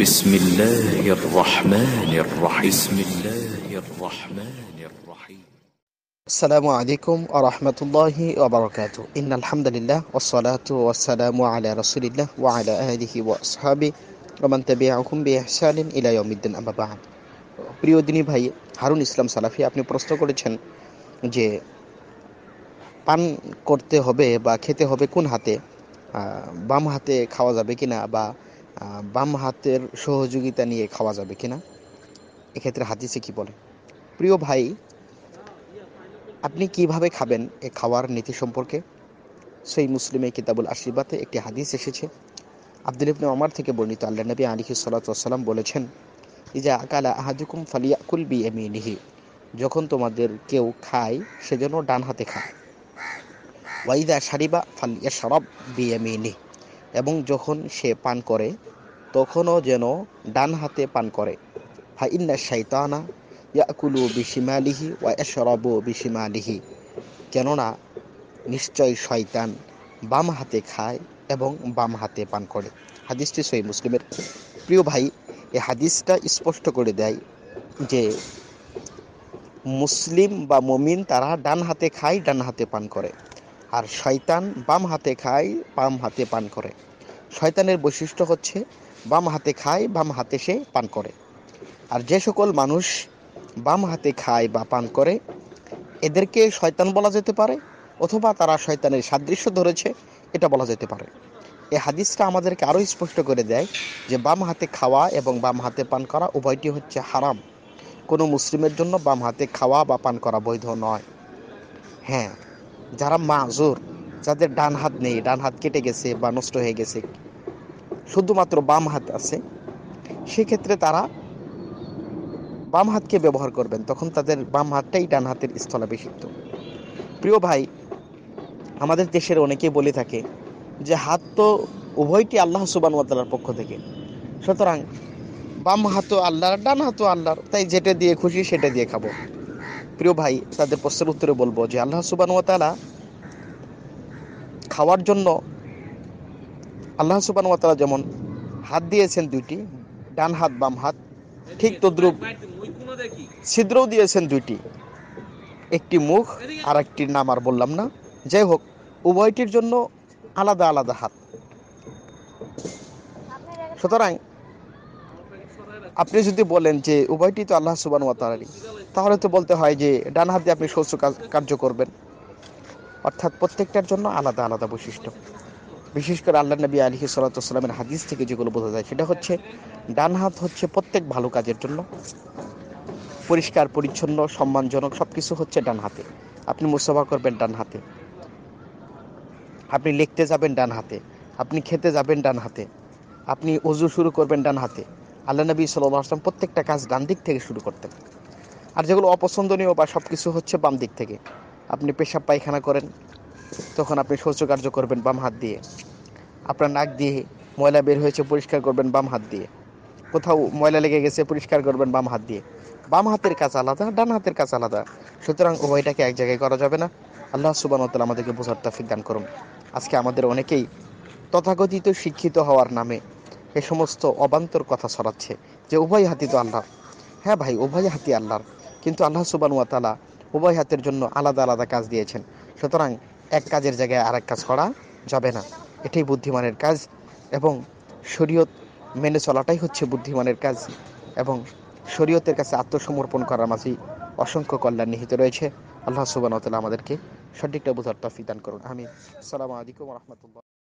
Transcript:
بسم الله الرحمن الرحيم بسم الله الرحمن الرحيم السلام عليكم ورحمة الله وبركاته إن الحمد لله والصلاة والسلام على رسول الله وعلى آله وأصحابه ومن تبعهم بإحسان إلى يوم الدين أما بعد প্রিয় দিনী ভাই হারুন ইসলাম সালাফি আপনি প্রশ্ন করেছেন যে পান করতে হবে বা খেতে হবে কোন হাতে বাম হাতে খাওয়া যাবে কিনা বা বাম হাতের সহযোগিতা নিয়ে খাওয়া যাবে কিনা এক্ষেত্রে হাদিসে কি বলে প্রিয় ভাই আপনি কিভাবে খাবেন এ খাওয়ার নীতি সম্পর্কে সেই মুসলিমে কিতাবুল আশীর্বাদে একটি হাদিস এসেছে আব্দুল ইবনে ওমর থেকে বর্ণিত আল্লাহ নবী আলিহি সাল্লাম বলেছেন ইজা আকালা আহাজুকুম ফালিয়াকুল বি নিহি যখন তোমাদের কেউ খায় সেজন্য ডান হাতে খায় ওয়াইদা সারিবা ফালিয়া সরব বি এমিনিহি এবং যখন সে পান করে তখনও যেন ডান হাতে পান করে ফাইন্না শৈতানা ইয়াকুলু বিশিমালিহি ওয়া এসরবু বিশিমালিহি কেননা নিশ্চয় শয়তান বাম হাতে খায় এবং বাম হাতে পান করে হাদিসটি সই মুসলিমের প্রিয় ভাই এই হাদিসটা স্পষ্ট করে দেয় যে মুসলিম বা মমিন তারা ডান হাতে খায় ডান হাতে পান করে আর শয়তান বাম হাতে খায় বাম হাতে পান করে শয়তানের বৈশিষ্ট্য হচ্ছে বাম হাতে খায় বাম হাতে সে পান করে আর যে সকল মানুষ বাম হাতে খায় বা পান করে এদেরকে শয়তান বলা যেতে পারে অথবা তারা শয়তানের সাদৃশ্য ধরেছে এটা বলা যেতে পারে এ হাদিসটা আমাদেরকে আরও স্পষ্ট করে দেয় যে বাম হাতে খাওয়া এবং বাম হাতে পান করা উভয়টি হচ্ছে হারাম কোনো মুসলিমের জন্য বাম হাতে খাওয়া বা পান করা বৈধ নয় হ্যাঁ যারা মাজুর যাদের ডান হাত নেই ডান হাত কেটে গেছে বা নষ্ট হয়ে গেছে শুধুমাত্র বাম হাত আছে সেক্ষেত্রে তারা বাম হাতকে ব্যবহার করবেন তখন তাদের বাম হাতটাই ডান হাতের স্থলাভিষিক্ত প্রিয় ভাই আমাদের দেশের অনেকে বলে থাকে যে হাত তো উভয়টি আল্লাহ সুবানুয়াতালার পক্ষ থেকে সুতরাং বাম হাতও আল্লাহর ডান হাতও আল্লাহর তাই যেটা দিয়ে খুশি সেটা দিয়ে খাবো প্রিয় ভাই তাদের প্রশ্নের উত্তরে বলবো যে আল্লাহ সুবানুয়াতালা খাওয়ার জন্য আল্লাহ সুবান মাতারা যেমন হাত দিয়েছেন দুইটি ডান হাত বাম হাত ঠিক তদ্রুপ ছিদ্রও দিয়েছেন দুইটি একটি মুখ আর একটির নাম আর বললাম না যাই হোক উভয়টির জন্য আলাদা আলাদা হাত সুতরাং আপনি যদি বলেন যে উভয়টি তো আল্লাহ সুবান ওয়াতালি তাহলে তো বলতে হয় যে ডান হাত দিয়ে আপনি শস্য কার্য করবেন অর্থাৎ প্রত্যেকটার জন্য আলাদা আলাদা বৈশিষ্ট্য বিশেষ করে আল্লাহ নবী আলহি সাল্লাতামের হাদিস থেকে যেগুলো বোঝা যায় সেটা হচ্ছে ডান হাত হচ্ছে প্রত্যেক ভালো কাজের জন্য পরিষ্কার পরিচ্ছন্ন সম্মানজনক সব কিছু হচ্ছে ডান হাতে আপনি মুসাফা করবেন ডান হাতে আপনি লিখতে যাবেন ডান হাতে আপনি খেতে যাবেন ডান হাতে আপনি অজু শুরু করবেন ডান হাতে আল্লাহ নবী সাল্লাহ আসলাম প্রত্যেকটা কাজ ডান দিক থেকে শুরু করতেন আর যেগুলো অপছন্দনীয় বা সব কিছু হচ্ছে বাম দিক থেকে আপনি পেশাব পায়খানা করেন তখন আপনি শৌচকার্য করবেন বাম হাত দিয়ে আপনার নাক দিয়ে ময়লা বের হয়েছে পরিষ্কার করবেন বাম হাত দিয়ে কোথাও ময়লা লেগে গেছে পরিষ্কার করবেন বাম হাত দিয়ে বাম হাতের কাজ আলাদা ডান হাতের কাজ আলাদা সুতরাং উভয়টাকে এক জায়গায় করা যাবে না আল্লাহ সুবান তালা আমাদেরকে বোঝার তাফিক দান করুন আজকে আমাদের অনেকেই তথাকথিত শিক্ষিত হওয়ার নামে এ সমস্ত অবান্তর কথা ছড়াচ্ছে যে উভয় হাতি তো আল্লাহর হ্যাঁ ভাই উভয় হাতি আল্লাহর কিন্তু আল্লাহ সুবান ওয়াতালা উভয় হাতের জন্য আলাদা আলাদা কাজ দিয়েছেন সুতরাং এক কাজের জায়গায় আর এক কাজ করা যাবে না এটাই বুদ্ধিমানের কাজ এবং শরীয়ত মেনে চলাটাই হচ্ছে বুদ্ধিমানের কাজ এবং শরীয়তের কাছে আত্মসমর্পণ করার মাঝেই অসংখ্য কল্যাণ নিহিত রয়েছে আল্লাহ সুবান আমাদেরকে সঠিকটা বোঝার তফিদান করুন আমি সালাম আলাইকুম রহমতুল্লাহ